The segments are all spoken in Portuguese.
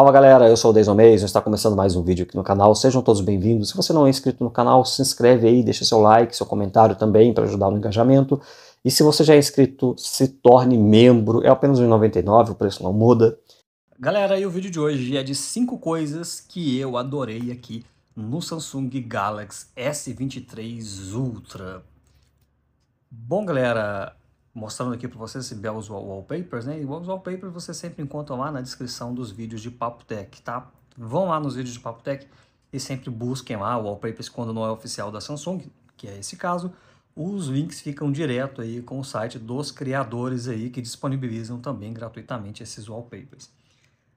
Fala galera, eu sou o Deison Mason, está começando mais um vídeo aqui no canal, sejam todos bem-vindos. Se você não é inscrito no canal, se inscreve aí, deixa seu like, seu comentário também para ajudar no engajamento. E se você já é inscrito, se torne membro, é apenas 1,99, o preço não muda. Galera, e o vídeo de hoje é de 5 coisas que eu adorei aqui no Samsung Galaxy S23 Ultra. Bom galera, mostrando aqui para vocês esse belos wallpapers, né? E os wallpapers você sempre encontra lá na descrição dos vídeos de Papo Tech, tá? Vão lá nos vídeos de Papo Tech e sempre busquem lá wallpapers quando não é oficial da Samsung, que é esse caso. Os links ficam direto aí com o site dos criadores aí que disponibilizam também gratuitamente esses wallpapers.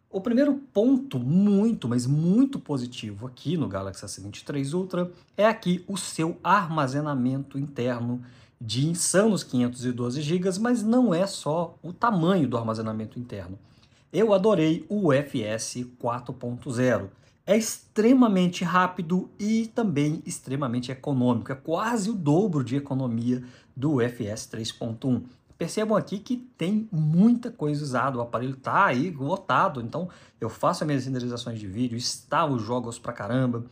O primeiro ponto muito, mas muito positivo aqui no Galaxy S23 Ultra é aqui o seu armazenamento interno de insanos 512 GB, mas não é só o tamanho do armazenamento interno. Eu adorei o UFS 4.0. É extremamente rápido e também extremamente econômico. É quase o dobro de economia do UFS 3.1. Percebam aqui que tem muita coisa usada, o aparelho está aí lotado, então eu faço as minhas renderizações de vídeo, instalo jogos pra caramba,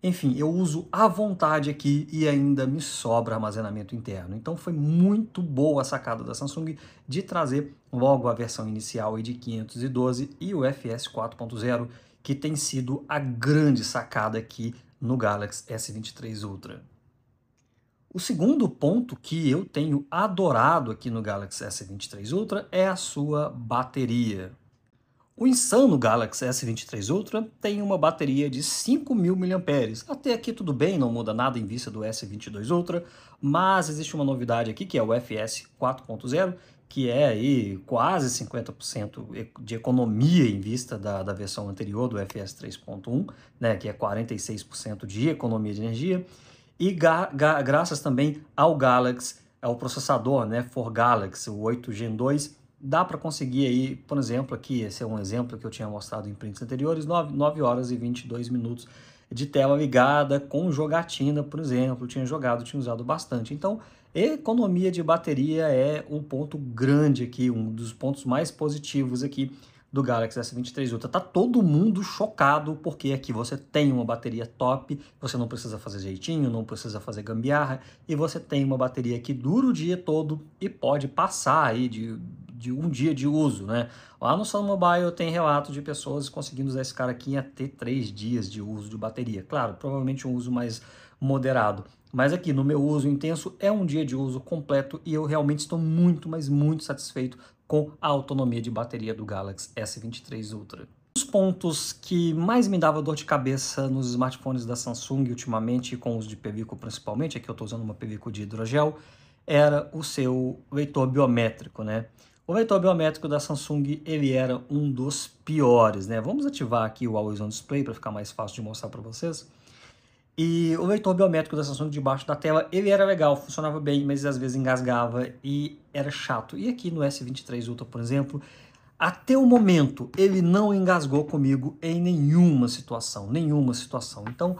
enfim, eu uso à vontade aqui e ainda me sobra armazenamento interno. Então foi muito boa a sacada da Samsung de trazer logo a versão inicial de 512 e o FS 4.0, que tem sido a grande sacada aqui no Galaxy S23 Ultra. O segundo ponto que eu tenho adorado aqui no Galaxy S23 Ultra é a sua bateria. O insano Galaxy S23 Ultra tem uma bateria de 5.000 mAh. Até aqui tudo bem, não muda nada em vista do S22 Ultra, mas existe uma novidade aqui que é o FS 4.0, que é aí quase 50% de economia em vista da, da versão anterior do FS 3.1, né, que é 46% de economia de energia, e ga, ga, graças também ao Galaxy, ao processador né, For Galaxy, o 8 Gen 2, dá para conseguir aí, por exemplo, aqui, esse é um exemplo que eu tinha mostrado em prints anteriores, 9, 9 horas e 22 minutos de tela ligada com jogatina, por exemplo, tinha jogado, tinha usado bastante. Então, economia de bateria é um ponto grande aqui, um dos pontos mais positivos aqui do Galaxy S23 Ultra. Tá todo mundo chocado porque aqui você tem uma bateria top, você não precisa fazer jeitinho, não precisa fazer gambiarra e você tem uma bateria que dura o dia todo e pode passar aí de de um dia de uso, né? Lá no Sun Mobile tem relato de pessoas conseguindo usar esse cara aqui em até três dias de uso de bateria. Claro, provavelmente um uso mais moderado. Mas aqui no meu uso intenso é um dia de uso completo e eu realmente estou muito, mas muito satisfeito com a autonomia de bateria do Galaxy S23 Ultra. Os pontos que mais me dava dor de cabeça nos smartphones da Samsung ultimamente, com os de Pevico principalmente, aqui eu estou usando uma Pevico de hidrogel, era o seu leitor biométrico, né? O leitor biométrico da Samsung ele era um dos piores, né? Vamos ativar aqui o Always On Display para ficar mais fácil de mostrar para vocês. E o leitor biométrico da Samsung debaixo da tela ele era legal, funcionava bem, mas às vezes engasgava e era chato. E aqui no S23 Ultra, por exemplo, até o momento ele não engasgou comigo em nenhuma situação, nenhuma situação. Então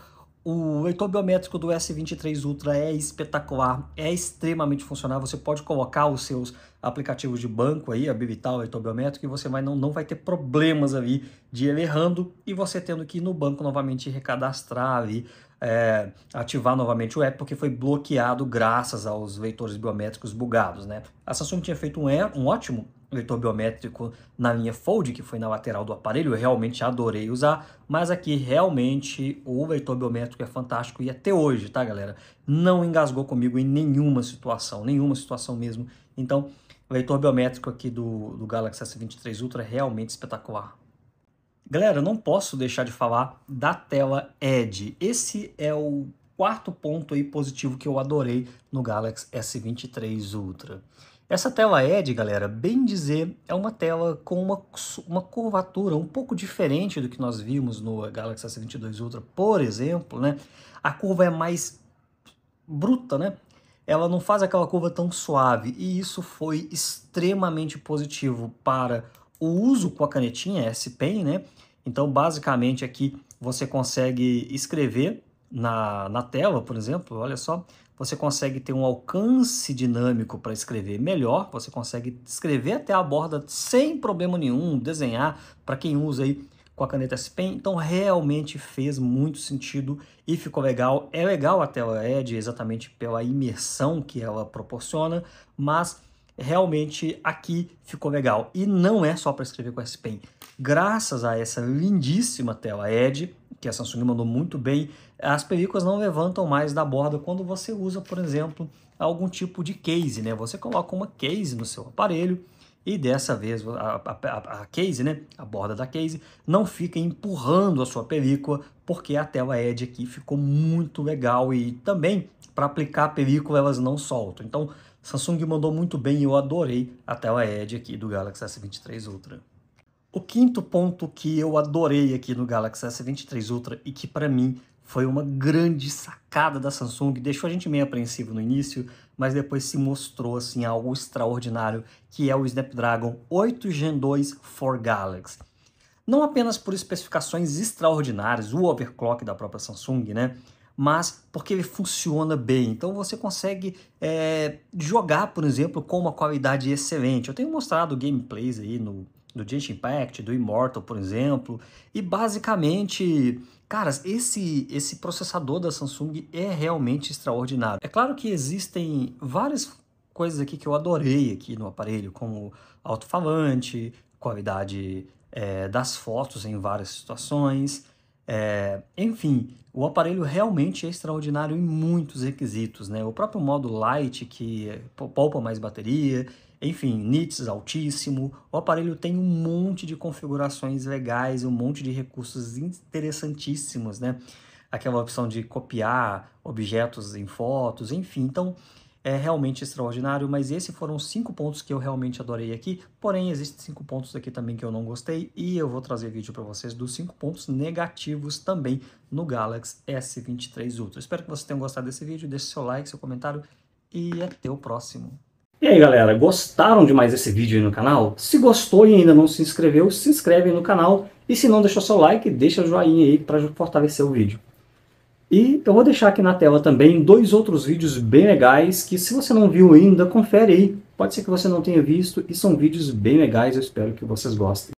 o leitor biométrico do S23 Ultra é espetacular, é extremamente funcional. Você pode colocar os seus aplicativos de banco aí, habilitar o leitor biométrico e você vai, não, não vai ter problemas ali de ele errando e você tendo que ir no banco novamente recadastrar ali é, ativar novamente o app porque foi bloqueado graças aos vetores biométricos bugados. Né? A Samsung tinha feito um, é, um ótimo leitor biométrico na linha Fold, que foi na lateral do aparelho, eu realmente adorei usar, mas aqui realmente o leitor biométrico é fantástico e até hoje, tá galera? Não engasgou comigo em nenhuma situação, nenhuma situação mesmo. Então, leitor biométrico aqui do, do Galaxy S23 Ultra é realmente espetacular. Galera, não posso deixar de falar da tela Edge. Esse é o quarto ponto aí positivo que eu adorei no Galaxy S23 Ultra. Essa tela ED, galera, bem dizer, é uma tela com uma, uma curvatura um pouco diferente do que nós vimos no Galaxy S22 Ultra, por exemplo, né? A curva é mais bruta, né? Ela não faz aquela curva tão suave e isso foi extremamente positivo para o uso com a canetinha, S-Pen, né? Então, basicamente, aqui você consegue escrever na, na tela, por exemplo, olha só, você consegue ter um alcance dinâmico para escrever melhor, você consegue escrever até a borda sem problema nenhum, desenhar, para quem usa aí com a caneta S-Pen, então realmente fez muito sentido e ficou legal. É legal a tela Edge exatamente pela imersão que ela proporciona, mas realmente aqui ficou legal. E não é só para escrever com S Pen. Graças a essa lindíssima tela Edge que a Samsung mandou muito bem, as películas não levantam mais da borda quando você usa, por exemplo, algum tipo de case, né? Você coloca uma case no seu aparelho e dessa vez a, a, a, case, né? A borda da case não fica empurrando a sua película, porque a tela Edge aqui ficou muito legal e também para aplicar a película elas não soltam. Então, Samsung mandou muito bem e eu adorei a tela Edge aqui do Galaxy S23 Ultra. O quinto ponto que eu adorei aqui no Galaxy S23 Ultra e que para mim foi uma grande sacada da Samsung, deixou a gente meio apreensivo no início, mas depois se mostrou assim algo extraordinário, que é o Snapdragon 8 Gen 2 for Galaxy. Não apenas por especificações extraordinárias, o overclock da própria Samsung, né? mas porque ele funciona bem. Então você consegue é, jogar, por exemplo, com uma qualidade excelente. Eu tenho mostrado gameplays aí no, do Genshin Impact, do Immortal, por exemplo. E basicamente, caras, esse, esse processador da Samsung é realmente extraordinário. É claro que existem várias coisas aqui que eu adorei aqui no aparelho, como alto-falante, qualidade é, das fotos em várias situações, é, enfim, o aparelho realmente é extraordinário em muitos requisitos, né? O próprio modo light que poupa mais bateria, enfim, nits altíssimo. O aparelho tem um monte de configurações legais, um monte de recursos interessantíssimos, né? Aquela opção de copiar objetos em fotos, enfim. Então, é realmente extraordinário, mas esses foram cinco pontos que eu realmente adorei aqui. Porém, existem cinco pontos aqui também que eu não gostei e eu vou trazer vídeo para vocês dos cinco pontos negativos também no Galaxy S23 Ultra. Espero que vocês tenham gostado desse vídeo, deixe seu like, seu comentário e até o próximo. E aí galera, gostaram de mais esse vídeo aí no canal? Se gostou e ainda não se inscreveu, se inscreve aí no canal. E se não deixou seu like, deixa o joinha aí para fortalecer o vídeo. E eu vou deixar aqui na tela também dois outros vídeos bem legais que se você não viu ainda, confere aí. Pode ser que você não tenha visto e são vídeos bem legais, eu espero que vocês gostem.